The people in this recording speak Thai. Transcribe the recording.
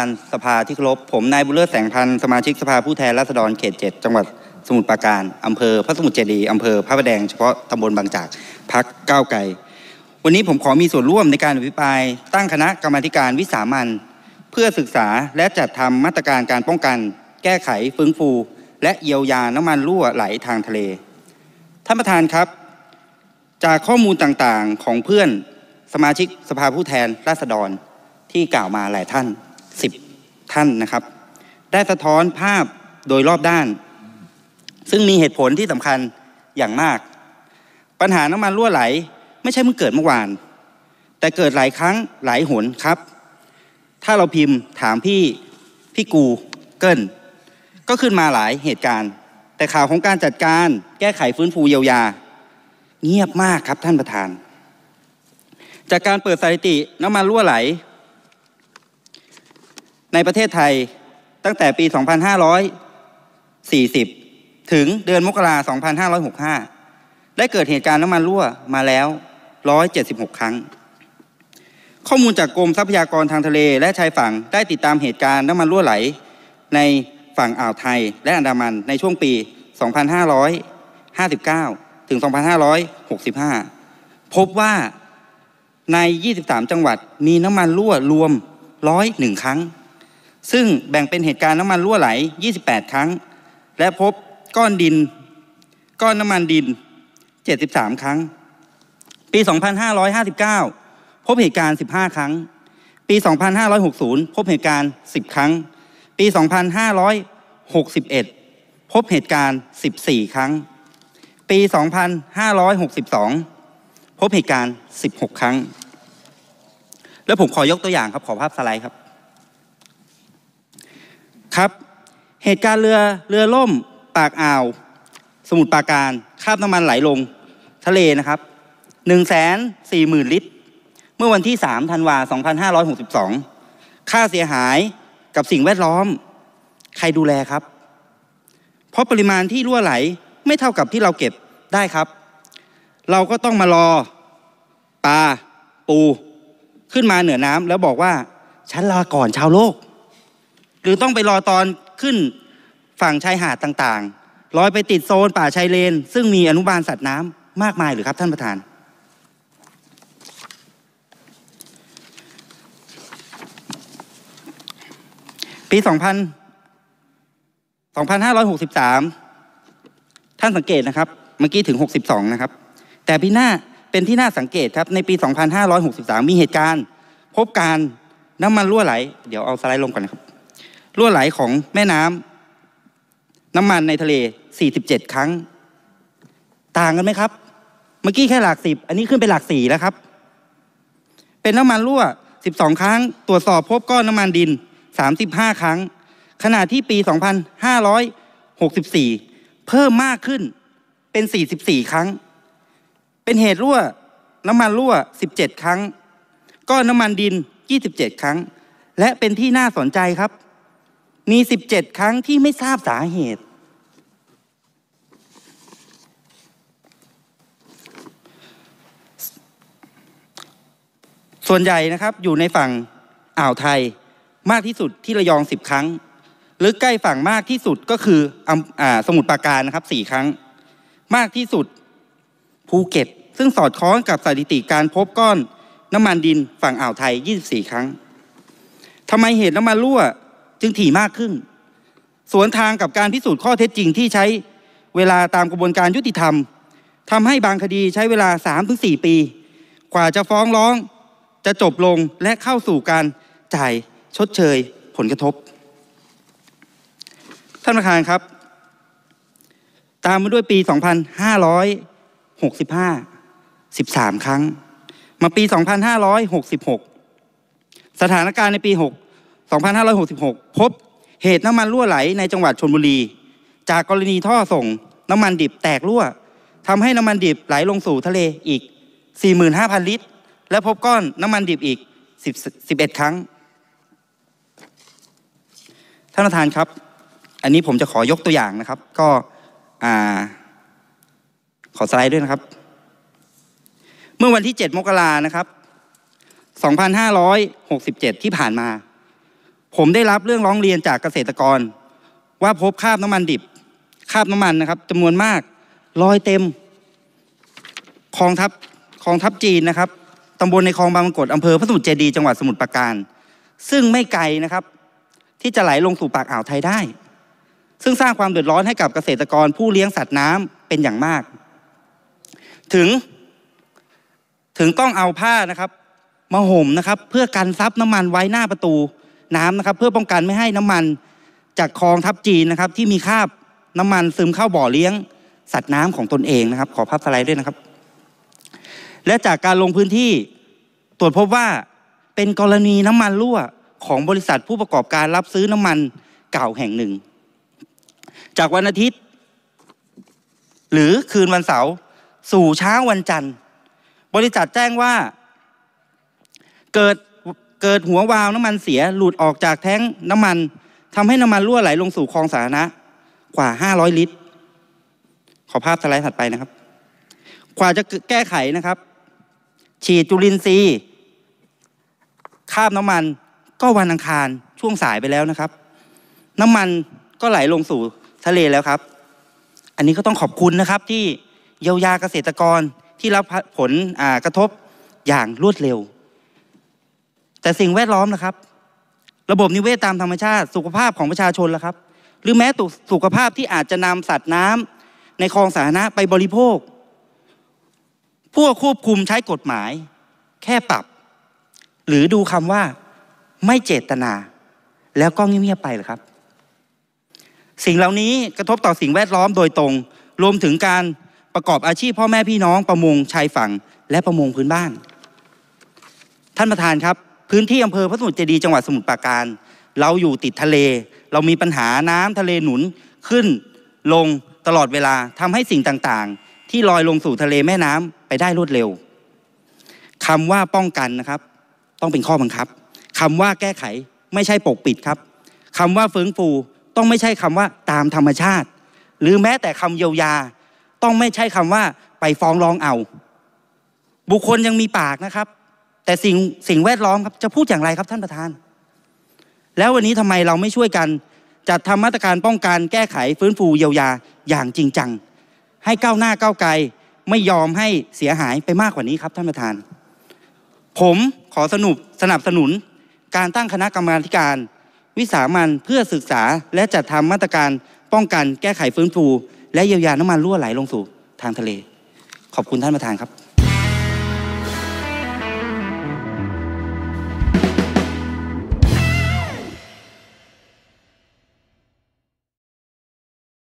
านสภาที่เคารพผมนายบุญเลิศแสงพันธ์สมาชิกสภาผู้แทนราษฎรเขตเจ็ดจังหวัดสมุทรปราการอำเภอพระสมุทรเจดีย์อำเภอพระประแดงเฉพาะตำบลบางจากพักก้าวไกลวันนี้ผมขอมีส่วนร่วมในการอภิปรายตั้งคณะกรรมการวิสามันเพื่อศึกษาและจัดทำมาตรการการป้องกัน แก้ไขฟื้นฟู และเยียวยาน้ำมันรั่วไหลทางทะเลท่านประธานครับ จากข้อมูลต่างๆของเพื่อนสมาชิกสภาผู้แทนราษฎรที่กล่าวมาหลายท่าน10ท่านนะครับ ได้สะท้อนภาพโดยรอบด้าน ซึ่งมีเหตุผลที่สำคัญอย่างมาก ปัญหาน้ำมันรั่วไหล ไม่ใช่เพิ่งเกิดเมื่อวาน แต่เกิดหลายครั้งหลายหนครับ ถ้าเราพิมพ์ถามพี่ พี่กูเกิลก็ขึ้นมาหลายเหตุการณ์ แต่ข่าวของการจัดการแก้ไขฟื้นฟูเยียวยา เงียบมากครับท่านประธาน จากการเปิดสถิติน้ำมันรั่วไหลในประเทศไทยตั้งแต่ปี 2540 ถึงเดือนมกรา 2565 ได้เกิดเหตุการณ์น้ำมันรั่วมาแล้ว 176 ครั้ง ข้อมูลจากกรมทรัพยากรทางทะเลและชายฝั่งได้ติดตามเหตุการณ์น้ำมันรั่วไหล ในฝั่งอ่าวไทยและอันดามันในช่วงปี 2559 ถึง 2565 พบว่าใน 23 จังหวัดมีน้ำมันรั่วรวม 101 ครั้งซึ่งแบ่งเป็นเหตุการณ์น้ำมันรั่วไหล 28 ครั้ง และพบก้อนดิน ก้อนน้ำมันดิน 73 ครั้ง ปี 2559 พบเหตุการณ์ 15 ครั้ง ปี 2560 พบเหตุการณ์ 10 ครั้ง ปี 2561 พบเหตุการณ์ 14 ครั้ง ปี 2562 พบเหตุการณ์ 16 ครั้ง แล้วผมขอยกตัวอย่างครับ ขอภาพสไลด์ครับครับ เหตุการณ์เรือเรือล่มปากอ่าว สมุทรปราการคาบน้ำมันไหลลง ทะเลนะครับ 1 4 0 0 0 0 ลิตร เมื่อวันที่3ธันวา2562 ค่าเสียหายกับสิ่งแวดล้อม ใครดูแลครับ เพราะปริมาณที่รั่วไหลไม่เท่ากับที่เราเก็บได้ครับ เราก็ต้องมารอปลาปู ขึ้นมาเหนือน้ำแล้วบอกว่า ฉันลาก่อนชาวโลกหรือต้องไปรอตอนขึ้นฝั่งชายหาดต่างๆลอยไปติดโซนป่าชายเลน ซึ่งมีอนุบาลสัตว์น้ำมากมายหรือครับ ท่านประธาน ปี2000 2563 ท่านสังเกตนะครับ เมื่อกี้ถึง 62 นะครับ แต่ปีหน้าเป็นที่น่าสังเกตครับในปี 2563 มีเหตุการณ์ พบการน้ำมันรั่วไหล เดี๋ยวเอาสไลด์ลงก่อนนะครับรั่วไหลของแม่น้ำน้ำมันในทะเล 47 ครั้ง ต่างกันไหมครับ เมื่อกี้แค่หลักสิบอันนี้ขึ้นไปหลักสี่แล้วครับ เป็นน้ำมันรั่ว12 ครั้ง ตรวจสอบพบก้อนน้ำมันดิน 35 ครั้งขณะที่ปี 2564 เพิ่มมากขึ้นเป็น 44 ครั้ง เป็นเหตุรั่วน้ำมันรั่ว17 ครั้ง ก้อนน้ำมันดิน 27 ครั้ง และเป็นที่น่าสนใจครับมี 17 ครั้งที่ไม่ทราบสาเหตุ ส่วนใหญ่นะครับอยู่ในฝั่งอ่าวไทยมากที่สุดที่ระยอง 10 ครั้ง หรือใกล้ฝั่งมากที่สุดก็คืออสมุทรปราการนะครับ 4 ครั้ง มากที่สุดภูเก็ตซึ่งสอดคล้องกับสถิติการพบก้อนน้ำมันดินฝั่งอ่าวไทย 24 ครั้งทำไมเหตุน้ำมันรั่วจึงถี่มากขึ้น สวนทางกับการพิสูจน์ข้อเท็จจริงที่ใช้เวลาตามกระบวนการยุติธรรมทำให้บางคดีใช้เวลา 3-4 ปี กว่าจะฟ้องร้องจะจบลงและเข้าสู่การจ่ายชดเชยผลกระทบ ท่านประธานครับ ตามมาด้วยปี 2565 13 ครั้ง มาปี 2566 สถานการณ์ในปี2566 พบเหตุน้ำมันรั่วไหลในจังหวัดชนบุรี จากกรณีท่อส่งน้ำมันดิบแตกรั่วทำให้น้ำมันดิบไหลลงสู่ทะเลอีก 45,000 ลิตร และพบก้อนน้ำมันดิบอีก 11 ครั้ง ท่านประธานครับ อันนี้ผมจะขอยกตัวอย่างนะครับ ก็ขอสไลด์ด้วยนะครับ เมื่อวันที่ 7 มกรานะครับ 2567 ที่ผ่านมาผมได้รับเรื่องร้องเรียนจากเกษตรกร ว่าพบคราบน้ำมันดิบคราบน้ำมันนะครับจำนวนมากลอยเต็มคลองทับคลองทับจีนนะครับตำบลในคลองบางกดอำเภอพระสมุทรเจดีจังหวัดสมุทรปราการ ซึ่งไม่ไกลนะครับ ที่จะไหลลงสู่ปากอ่าวไทยได้ ซึ่งสร้างความเดือดร้อนให้กับเกษตรกรผู้เลี้ยงสัตว์น้ำเป็นอย่างมาก ถึงถึงต้องเอาผ้านะครับมาห่มนะครับ เพื่อกันซับน้ำมันไว้หน้าประตูน้ำนะครับเพื่อป้องกันไม่ให้น้ำมันจากคลองทับจีนนะครับที่มีคราบน้ำมันซึมเข้าบ่อเลี้ยง สัตว์น้ำของตนเองนะครับ ขอภาพสไลด์ด้วยนะครับ และจากการลงพื้นที่ตรวจพบว่าเป็นกรณีน้ำมันรั่วของบริษัทผู้ประกอบการรับซื้อน้ำมันเก่าแห่งหนึ่ง จากวันอาทิตย์ หรือคืนวันเสาร์สู่เช้าวันจันทร์ บริษัทแจ้งว่าเกิดเกิดหัววาล์วน้ำมันเสียหลุดออกจากแท้งน้ำมันทำให้น้ำมันรั่วไหลลงสู่คลองสาธารณะกว่า 500 ลิตร ขอภาพสไลด์ถัดไปนะครับ กว่าจะแก้ไขนะครับ ฉีดจุลินทรีย์คาบน้ำมันก็วันอังคารช่วงสายไปแล้วนะครับ น้ำมันก็ไหลลงสู่ทะเลแล้วครับ อันนี้ก็ต้องขอบคุณนะครับที่เยียวยาเกษตรกรที่รับผลกระทบอย่างรวดเร็วแต่สิ่งแวดล้อมนะครับ ระบบนิเวศตามธรรมชาติสุขภาพของประชาชนล่ะครับ หรือแม้สุขภาพที่อาจจะนำสัตว์น้ำ ในคลองสาธารณะไปบริโภคผู้ควบคุมใช้กฎหมาย แค่ปรับ หรือดูคำว่า ไม่เจตนา แล้วก็เงียบไปหรือครับ สิ่งเหล่านี้กระทบต่อสิ่งแวดล้อมโดยตรง รวมถึงการประกอบอาชีพพ่อแม่พี่น้องประมงชายฝั่ง และประมงพื้นบ้าน ท่านประธานครับพื้นที่อำเภอพระสมุทรเจดีจังหวัดสมุทรปราการ เราอยู่ติดทะเล เรามีปัญหาน้ำทะเลหนุนขึ้น ลงตลอดเวลาทำให้สิ่งต่างๆ ที่ลอยลงสู่ทะเลแม่น้ำ ไปได้รวดเร็ว คำว่าป้องกันนะครับ ต้องเป็นข้อบังคับ คำว่าแก้ไขไม่ใช่ปกปิดครับ คำว่าฟื้นฟูต้องไม่ใช่คำว่าตามธรรมชาติ หรือแม้แต่คำเยียวยา ต้องไม่ใช่คำว่าไปฟ้องร้องเอาบุคคลยังมีปากนะครับแต่สิ่ง สิ่งแวดล้อมครับจะพูดอย่างไรครับท่านประธาน แล้ววันนี้ทำไมเราไม่ช่วยกัน จัดทำมาตรการป้องกันแก้ไขฟื้นฟูเยียวยาอย่างจริงจัง ให้ก้าวหน้าก้าวไกลไม่ยอมให้เสียหายไปมากกว่านี้ครับท่านประธาน ผมขอสนุบสนับสนุน การตั้งคณะกรรมาการ วิสามันเพื่อศึกษาและจัดทำมาตรการป้องกันแก้ไขฟื้นฟู และเยียวยาน้ำมันรั่วไหลลงสู่ทางทะเล ขอบคุณท่านประธานครับ